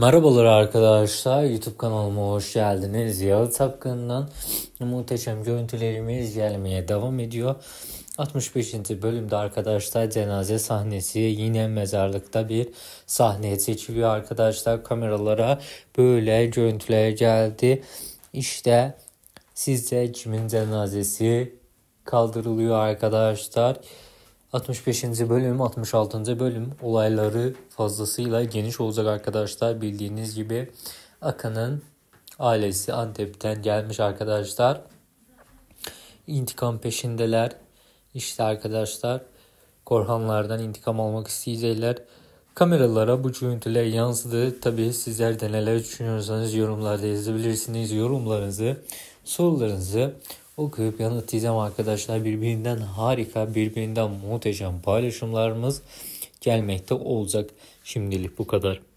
Merhabalar arkadaşlar. YouTube kanalıma hoş geldiniz. Yağı Tapkan'dan muhteşem görüntülerimiz gelmeye devam ediyor. 65. bölümde arkadaşlar cenaze sahnesi yine mezarlıkta bir sahne seçiliyor arkadaşlar. Kameralara böyle görüntüler geldi. İşte sizce kimin cenazesi kaldırılıyor arkadaşlar. 65. bölüm, 66. bölüm olayları fazlasıyla geniş olacak arkadaşlar. Bildiğiniz gibi Akan'ın ailesi Antep'ten gelmiş arkadaşlar. İntikam peşindeler. İşte arkadaşlar Korhanlardan intikam almak isteyecekler. Kameralara bu görüntüler yansıdı. Tabi sizler de neler düşünüyorsanız yorumlarda yazabilirsiniz. Yorumlarınızı, sorularınızı okuyup yanıtlayacağım arkadaşlar. Birbirinden harika, birbirinden muhteşem paylaşımlarımız gelmekte olacak. Şimdilik bu kadar.